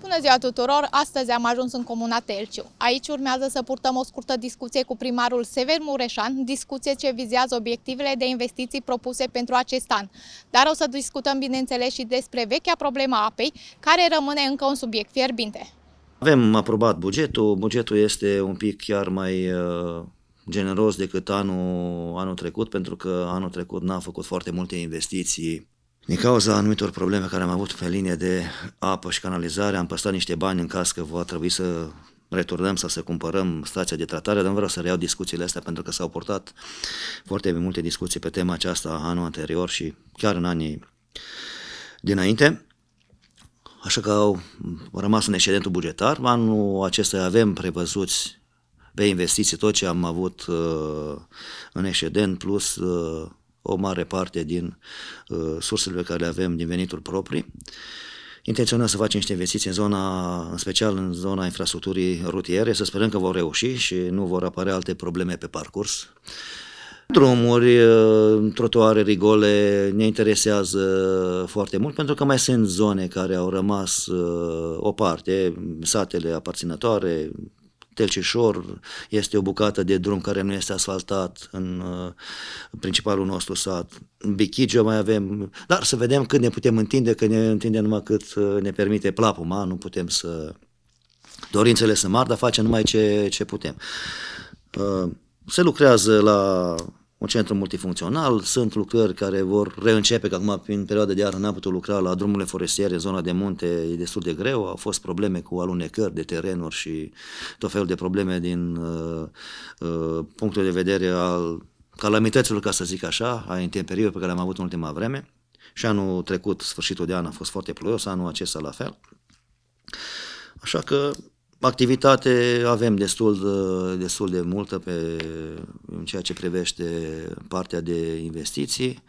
Bună ziua tuturor! Astăzi am ajuns în comuna Telciu. Aici urmează să purtăm o scurtă discuție cu primarul Sever Mureșan, discuție ce vizează obiectivele de investiții propuse pentru acest an. Dar o să discutăm, bineînțeles, și despre vechea problema apei, care rămâne încă un subiect fierbinte. Avem aprobat bugetul, bugetul este un pic chiar mai uh, generos decât anul, anul trecut, pentru că anul trecut n-a făcut foarte multe investiții din cauza anumitor probleme care am avut pe linie de apă și canalizare, am păstrat niște bani în caz că va trebui să returnăm sau să cumpărăm stația de tratare, dar nu vreau să reiau discuțiile astea pentru că s-au portat foarte multe discuții pe tema aceasta anul anterior și chiar în anii dinainte. Așa că au rămas în excedentul bugetar. Anul acesta avem prevăzuți pe investiții tot ce am avut uh, în excedent, plus uh, o mare parte din uh, sursele pe care le avem din venituri proprii. Intenționăm să facem niște investiții în zona, în special în zona infrastructurii rutiere, să sperăm că vor reuși și nu vor apărea alte probleme pe parcurs. Drumuri, uh, trotuare, rigole ne interesează foarte mult pentru că mai sunt zone care au rămas uh, o parte, satele aparținătoare, Telcișor este o bucată de drum care nu este asfaltat în uh, principalul nostru sat. Bichigio mai avem, dar să vedem cât ne putem întinde, că ne întindem numai cât uh, ne permite plapuma, nu putem să... Dorințele sunt mari, dar facem numai ce, ce putem. Uh, se lucrează la un centru multifuncțional, sunt lucrări care vor reîncepe, că acum prin perioada de iarnă n-am putut lucra la drumurile forestiere, zona de munte e destul de greu, au fost probleme cu alunecări de terenuri și tot felul de probleme din uh, uh, punctul de vedere al calamităților, ca să zic așa, a intemperiilor pe care le-am avut în ultima vreme. Și anul trecut, sfârșitul de an, a fost foarte ploios, anul acesta la fel. Așa că Activitate avem destul de, destul de multă pe, în ceea ce privește partea de investiții.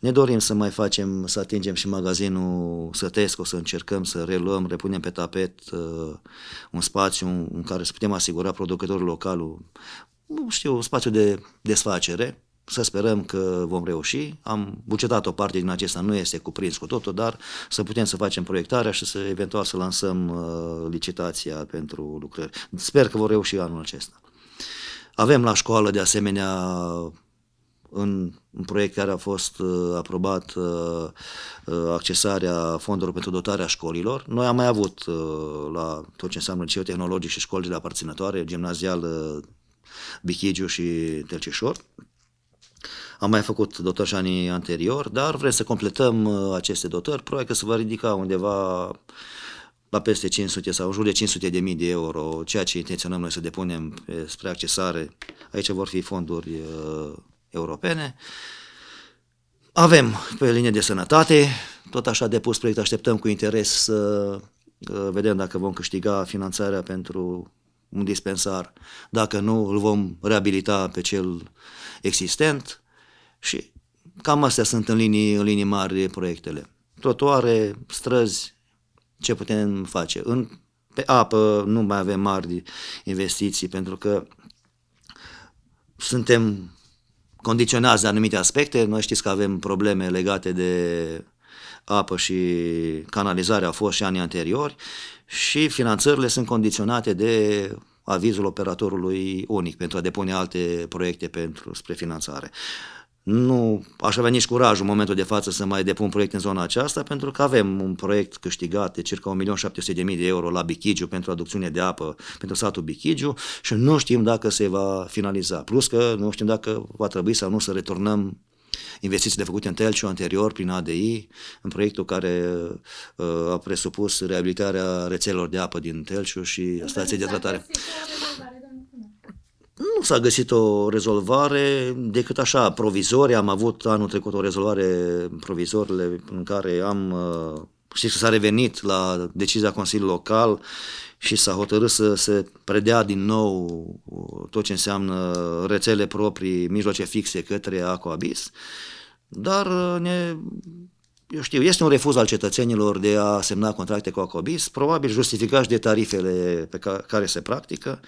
Ne dorim să mai facem, să atingem și magazinul Sătescu, să încercăm să reluăm, repunem pe tapet uh, un spațiu în care să putem asigura producătorul local, nu știu, un spațiu de desfacere să sperăm că vom reuși. Am bugetat o parte din acesta, nu este cuprins cu totul, dar să putem să facem proiectarea și să eventual să lansăm uh, licitația pentru lucrări. Sper că vom reuși anul acesta. Avem la școală, de asemenea, în un proiect care a fost uh, aprobat uh, uh, accesarea fondurilor pentru dotarea școlilor. Noi am mai avut uh, la tot ce înseamnă liceu tehnologic și școlile aparținătoare, gimnazial uh, Bichigiu și Telceșor. Am mai făcut dotări și anii anterior, dar vrem să completăm uh, aceste dotări. Probabil că se va ridica undeva la peste 500 sau jur de 500 de mii de euro, ceea ce intenționăm noi să depunem spre accesare. Aici vor fi fonduri uh, europene. Avem pe linie de sănătate, tot așa depus proiect, așteptăm cu interes să uh, vedem dacă vom câștiga finanțarea pentru un dispensar. Dacă nu, îl vom reabilita pe cel existent. Și cam astea sunt în linii, în linii mari proiectele. Trotuare, străzi, ce putem face. În, pe apă nu mai avem mari investiții pentru că suntem condiționați de anumite aspecte. Noi știți că avem probleme legate de apă și canalizare au fost și anii anteriori și finanțările sunt condiționate de avizul operatorului unic pentru a depune alte proiecte pentru spre finanțare. Uh, nu aș avea nici curajul în momentul de față să mai depun proiect în zona aceasta, pentru că avem un proiect câștigat de circa 1.700.000 de euro la Bichigiu pentru aducțiune de apă pentru satul Bichigiu și nu știm dacă se va finaliza. Plus că nu știm dacă va trebui sau nu să returnăm investițiile făcute în Telciu anterior prin ADI, în proiectul care uh, a presupus reabilitarea rețelelor de apă din Telciu și stației de tratare. Exact, exact, exact. Nu s-a găsit o rezolvare decât așa, provizorie. Am avut anul trecut o rezolvare provizorile în care am... Uh, știți că s-a revenit la decizia Consiliului Local și s-a hotărât să se predea din nou uh, tot ce înseamnă rețele proprii, mijloace fixe către Aquabis, dar uh, ne eu știu, este un refuz al cetățenilor de a semna contracte cu Acobis, probabil justificat de tarifele pe care, care se practică.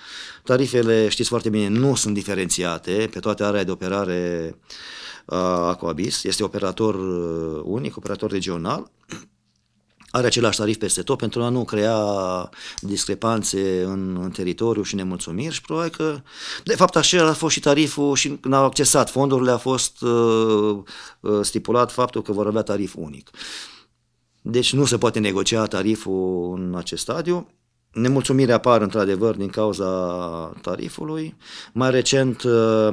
Tarifele, știți foarte bine, nu sunt diferențiate pe toate area de operare a uh, Acobis. Este operator uh, unic, operator regional are același tarif peste tot pentru a nu crea discrepanțe în, în teritoriu și nemulțumiri și probabil că, de fapt, așa a fost și tariful și când au accesat fondurile a fost uh, uh stipulat faptul că vor avea tarif unic. Deci nu se poate negocia tariful în acest stadiu. Nemulțumirea apar într-adevăr din cauza tarifului. Mai recent uh,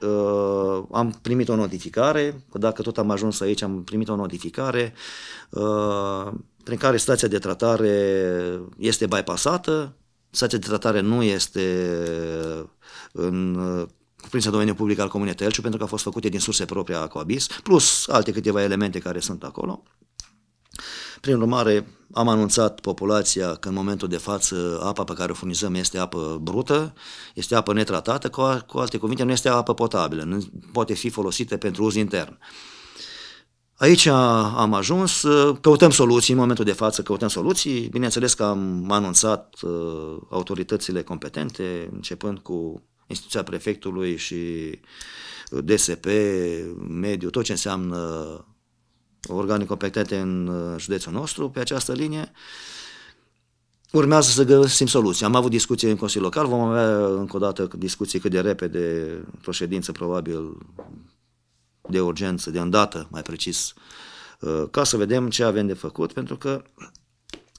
uh, am primit o notificare, că dacă tot am ajuns aici am primit o notificare uh, prin care stația de tratare este bypassată, stația de tratare nu este uh, în uh, cuprinsă domeniul public al Comunei Telciu, pentru că a fost făcute din surse proprie a Coabis, plus alte câteva elemente care sunt acolo. Prin urmare, am anunțat populația că în momentul de față apa pe care o furnizăm este apă brută, este apă netratată, cu alte cuvinte nu este apă potabilă, nu poate fi folosită pentru uz intern. Uh, Aici am ajuns, uh, căutăm soluții în momentul de față, căutăm soluții. Bineînțeles că am anunțat uh, autoritățile competente, începând cu instituția prefectului și DSP, mediu, tot ce înseamnă organe competente în uh, județul nostru pe această linie. Urmează să găsim soluții. Am avut discuții în Consiliul Local, vom avea încă o dată discuții cât de repede, într-o ședință probabil de urgență, de îndată, mai precis, uh, ca să vedem ce avem de făcut, pentru că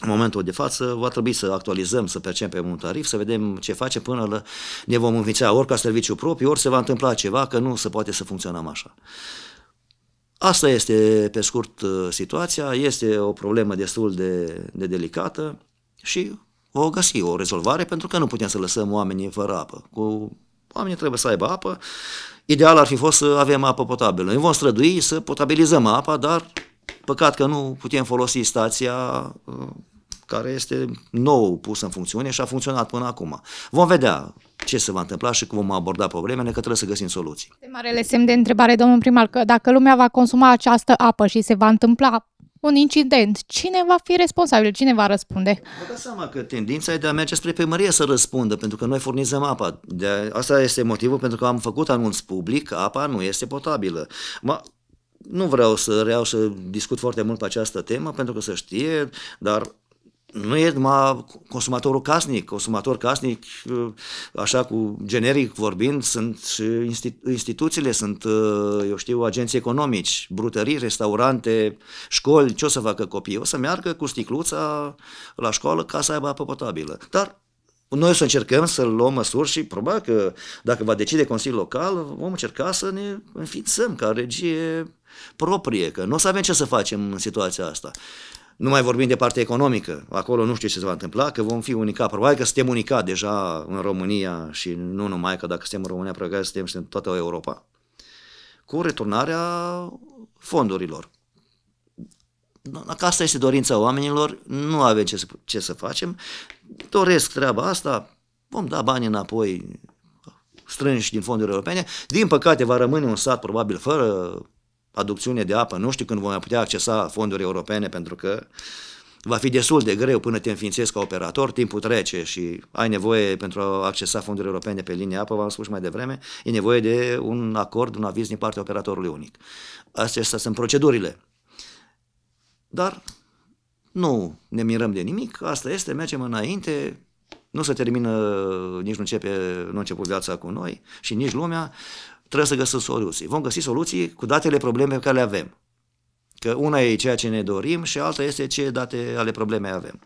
în momentul de față va trebui să actualizăm, să percepem un tarif, să vedem ce face până la, ne vom înființa ori ca serviciu propriu, ori se va întâmpla ceva că nu se poate să funcționăm așa. Asta este, pe scurt, uh, situația, este o problemă destul de, de delicată și o găsi o rezolvare pentru că nu putem să lăsăm oamenii fără apă. Cu Oamenii trebuie să aibă apă. Ideal ar fi fost să avem apă potabilă. Noi vom strădui să potabilizăm apa, dar păcat că nu putem folosi stația uh, care este nou pusă în funcțiune și a funcționat până acum. Vom vedea ce se va întâmpla și cum vom aborda problemele, că trebuie să găsim soluții. Marele semn de întrebare, domnul primar, că dacă lumea va consuma această apă și se va întâmpla un incident, cine va fi responsabil, cine va răspunde? Vă dați seama că tendința e de a merge spre primărie să răspundă, pentru că noi furnizăm apa. De asta este motivul pentru că am făcut anunț public, apa nu este potabilă. Ma, nu vreau să reau să discut foarte mult pe această temă, pentru că să știe, dar nu e numai consumatorul casnic. Consumator casnic, uh, așa cu generic vorbind, sunt institu- instituțiile, sunt, uh, eu știu, agenții economici, brutării, restaurante, școli. Ce o să facă copiii? O să meargă cu sticluța la școală ca să aibă apă potabilă. Dar noi o să încercăm să luăm măsuri și probabil că dacă va decide Consiliul Local, vom încerca să ne înființăm ca regie proprie, că nu o să avem ce să facem în situația asta. Nu mai vorbim de partea economică, acolo nu știu ce se va întâmpla, că vom fi unicat, probabil că suntem unicat deja în România și nu numai, că dacă suntem în România, probabil că suntem, și în toată Europa, cu returnarea fondurilor. Dacă asta este dorința oamenilor, nu avem ce să, ce să facem, doresc treaba asta, vom da bani înapoi strânși din fonduri europene, din păcate va rămâne un sat probabil fără aducțiune de apă, nu știu când vom putea accesa fonduri europene, pentru că va fi destul de greu până te înființezi ca operator, timpul trece și ai nevoie pentru a accesa fonduri europene pe linia apă, v-am spus mai devreme, e nevoie de un acord, un aviz din partea operatorului unic. Astea sunt procedurile. Dar nu ne mirăm de nimic, asta este, mergem înainte, nu se termină, nici nu începe, nu început viața cu noi și nici lumea trebuie să găsim soluții. Vom găsi soluții cu datele probleme pe care le avem. Că una e ceea ce ne dorim și alta este ce date ale probleme avem.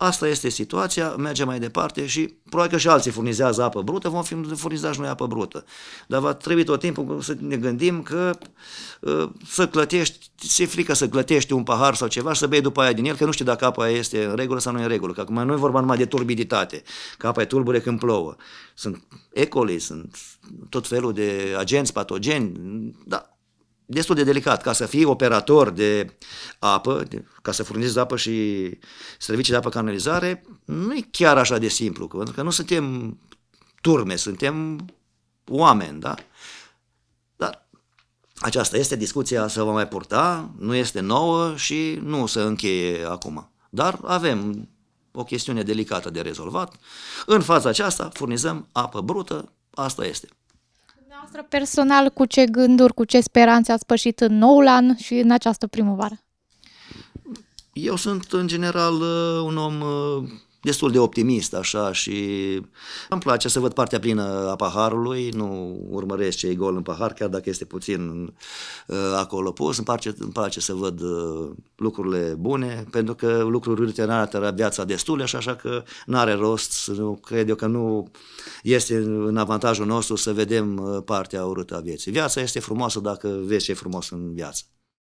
Asta este situația, merge mai departe și probabil că și alții furnizează apă brută, vom fi furnizați noi apă brută. Dar va trebui tot timpul să ne gândim că uh, să clătești, se frică să clătești un pahar sau ceva și să bei după aia din el, că nu știi dacă apa este în regulă sau nu e în regulă. Că acum nu e vorba numai de turbiditate, că apa e tulbure când plouă. Sunt ecoli, sunt tot felul de agenți patogeni, da, destul de delicat. Ca să fii operator de apă, de, ca să furnizezi apă și servicii de apă canalizare, nu e chiar așa de simplu, pentru că nu suntem turme, suntem oameni, da? Dar aceasta este discuția să vă mai purta, nu este nouă și nu se încheie acum. Dar avem o chestiune delicată de rezolvat. În faza aceasta furnizăm apă brută, asta este dumneavoastră personal, cu ce gânduri, cu ce speranțe ați pășit în noul an și în această primăvară? Eu sunt, în general, uh, un om uh, destul de optimist așa și îmi place să văd partea plină a paharului, nu urmăresc ce e gol în pahar, chiar dacă este puțin uh, acolo pus, îmi place, îmi place să văd uh, lucrurile bune, pentru că lucruri urâte în arată viața destule așa, așa că nu are rost, nu, cred eu că nu este în avantajul nostru să vedem uh, partea urâtă a vieții. Viața este frumoasă dacă vezi ce e frumos în viață.